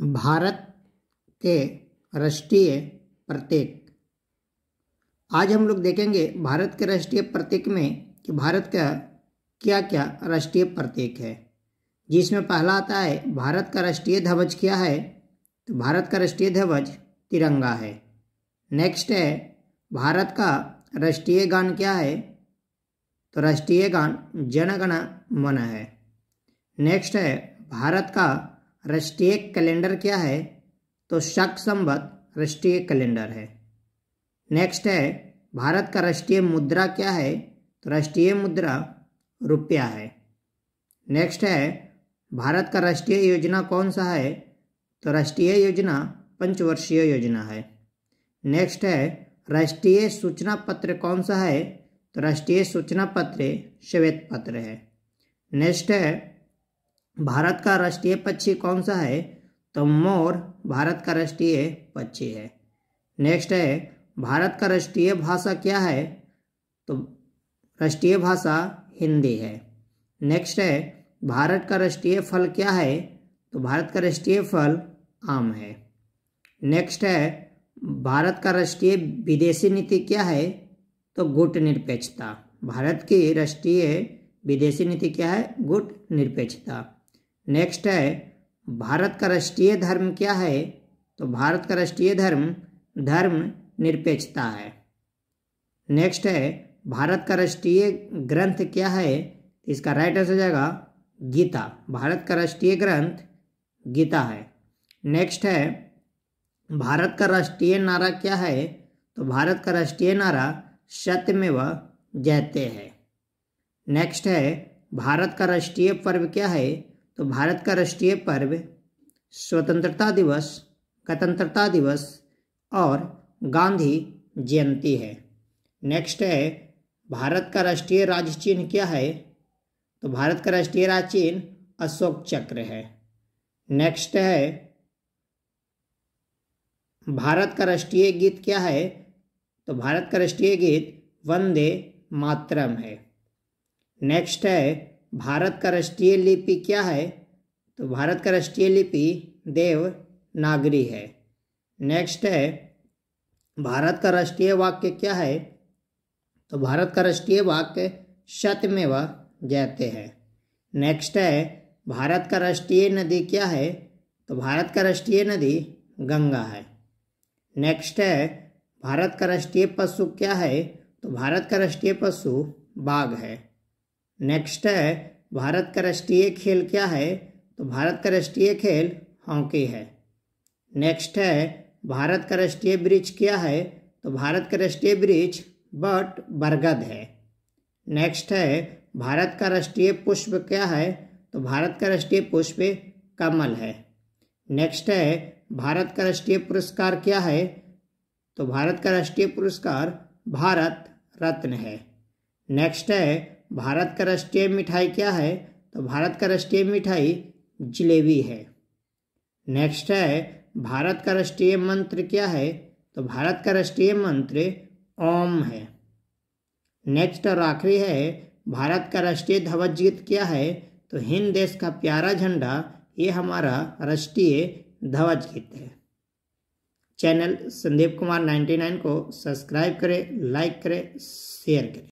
भारत के राष्ट्रीय प्रतीक आज हम लोग देखेंगे भारत के राष्ट्रीय प्रतीक में कि भारत का क्या क्या राष्ट्रीय प्रतीक है जिसमें पहला आता है भारत का राष्ट्रीय ध्वज क्या है तो भारत का राष्ट्रीय ध्वज तिरंगा है नेक्स्ट है भारत का राष्ट्रीय गान क्या है तो राष्ट्रीय गान जनगण मन है नेक्स्ट है भारत का राष्ट्रीय कैलेंडर क्या है तो शक संबत राष्ट्रीय कैलेंडर है नेक्स्ट है भारत का राष्ट्रीय मुद्रा क्या है तो राष्ट्रीय मुद्रा रुपया है नेक्स्ट है भारत का राष्ट्रीय योजना कौन सा है तो राष्ट्रीय योजना पंचवर्षीय योजना है नेक्स्ट है राष्ट्रीय सूचना पत्र कौन सा है तो राष्ट्रीय सूचना पत्र श्वेत पत्र है नेक्स्ट है भारत का राष्ट्रीय पक्षी कौन सा है तो मोर भारत का राष्ट्रीय पक्षी है नेक्स्ट है भारत का राष्ट्रीय भाषा क्या है तो राष्ट्रीय भाषा हिंदी है नेक्स्ट है भारत का राष्ट्रीय फल क्या है तो भारत का राष्ट्रीय फल आम है नेक्स्ट है भारत का राष्ट्रीय विदेशी नीति क्या है तो गुट निरपेक्षता भारत की राष्ट्रीय विदेशी नीति क्या है गुट निरपेक्षता नेक्स्ट है भारत का राष्ट्रीय धर्म क्या है तो भारत का राष्ट्रीय धर्म धर्म निरपेक्षता है नेक्स्ट है भारत का राष्ट्रीय ग्रंथ क्या है इसका राइट आंसर हो जाएगा गीता भारत का राष्ट्रीय ग्रंथ गीता है नेक्स्ट है भारत का राष्ट्रीय नारा क्या है तो भारत का राष्ट्रीय नारा सत्यमेव जयते है नेक्स्ट है भारत का राष्ट्रीय पर्व क्या है तो भारत का राष्ट्रीय पर्व स्वतंत्रता दिवस गणतंत्रता दिवस और गांधी जयंती है नेक्स्ट है भारत का राष्ट्रीय राज्य चिन्ह क्या है तो भारत का राष्ट्रीय राज्य चिन्ह अशोक चक्र है नेक्स्ट है भारत का राष्ट्रीय गीत क्या है तो भारत का राष्ट्रीय गीत वंदे मातरम है नेक्स्ट है भारत का राष्ट्रीय लिपि क्या है तो भारत का राष्ट्रीय लिपि देव नागरी है नेक्स्ट है भारत का राष्ट्रीय वाक्य क्या है तो भारत का राष्ट्रीय वाक्य शतमेव जयते हैं नेक्स्ट है भारत का राष्ट्रीय नदी क्या है तो भारत का राष्ट्रीय नदी गंगा है नेक्स्ट है भारत का राष्ट्रीय पशु क्या है तो भारत का राष्ट्रीय पशु बाघ है नेक्स्ट है भारत का राष्ट्रीय खेल क्या है तो भारत का राष्ट्रीय खेल हॉकी है नेक्स्ट है भारत का राष्ट्रीय ब्रिज क्या है तो भारत का राष्ट्रीय ब्रिज बट बरगद है नेक्स्ट है भारत का राष्ट्रीय पुष्प क्या है तो भारत का राष्ट्रीय पुष्प कमल है नेक्स्ट है भारत का राष्ट्रीय पुरस्कार क्या है तो भारत का राष्ट्रीय पुरस्कार भारत रत्न है नेक्स्ट है भारत का राष्ट्रीय मिठाई क्या है तो भारत का राष्ट्रीय मिठाई जलेबी है नेक्स्ट है भारत का राष्ट्रीय मंत्र क्या है तो भारत का राष्ट्रीय मंत्र ओम है नेक्स्ट और आखिरी है भारत का राष्ट्रीय ध्वज गीत क्या है तो हिंद देश का प्यारा झंडा ये हमारा राष्ट्रीय ध्वज गीत है चैनल संदीप कुमार 99 को सब्सक्राइब करें लाइक करें शेयर करें